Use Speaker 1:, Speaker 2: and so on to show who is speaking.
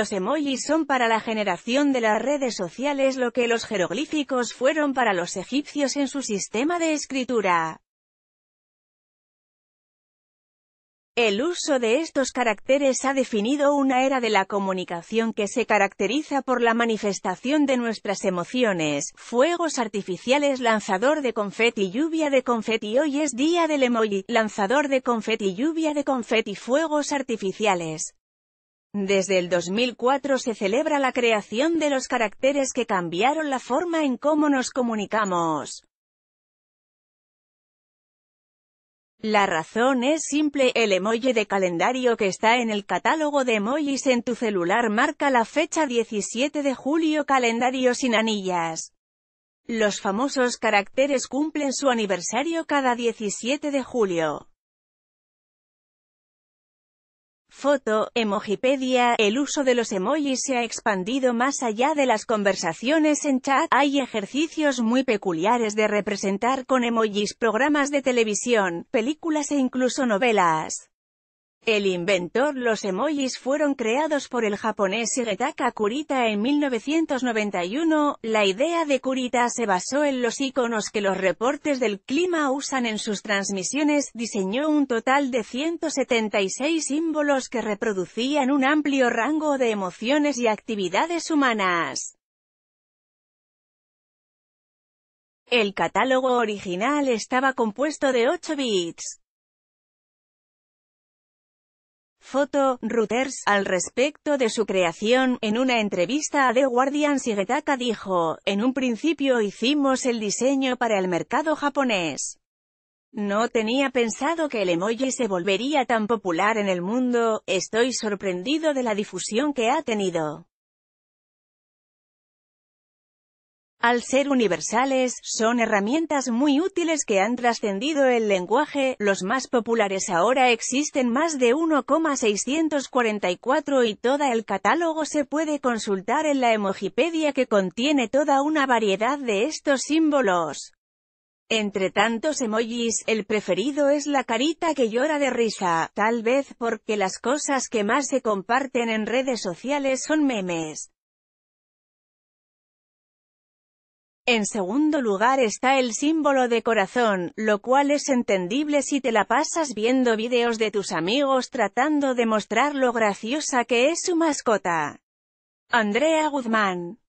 Speaker 1: Los emojis son para la generación de las redes sociales lo que los jeroglíficos fueron para los egipcios en su sistema de escritura. El uso de estos caracteres ha definido una era de la comunicación que se caracteriza por la manifestación de nuestras emociones, fuegos artificiales lanzador de confeti lluvia de confeti hoy es día del emoji, lanzador de confeti lluvia de confeti fuegos artificiales. Desde el 2004 se celebra la creación de los caracteres que cambiaron la forma en cómo nos comunicamos. La razón es simple, el emoji de calendario que está en el catálogo de emojis en tu celular marca la fecha 17 de julio calendario sin anillas. Los famosos caracteres cumplen su aniversario cada 17 de julio. Foto, Emojipedia, el uso de los emojis se ha expandido más allá de las conversaciones en chat, hay ejercicios muy peculiares de representar con emojis programas de televisión, películas e incluso novelas. El inventor los emojis fueron creados por el japonés Higetaka Kurita en 1991. La idea de Kurita se basó en los iconos que los reportes del clima usan en sus transmisiones. Diseñó un total de 176 símbolos que reproducían un amplio rango de emociones y actividades humanas. El catálogo original estaba compuesto de 8 bits. Foto, Reuters, al respecto de su creación, en una entrevista a The Guardian Shigetaka dijo, en un principio hicimos el diseño para el mercado japonés. No tenía pensado que el emoji se volvería tan popular en el mundo, estoy sorprendido de la difusión que ha tenido. Al ser universales, son herramientas muy útiles que han trascendido el lenguaje, los más populares ahora existen más de 1,644 y todo el catálogo se puede consultar en la Emojipedia que contiene toda una variedad de estos símbolos. Entre tantos emojis, el preferido es la carita que llora de risa, tal vez porque las cosas que más se comparten en redes sociales son memes. En segundo lugar está el símbolo de corazón, lo cual es entendible si te la pasas viendo vídeos de tus amigos tratando de mostrar lo graciosa que es su mascota. Andrea Guzmán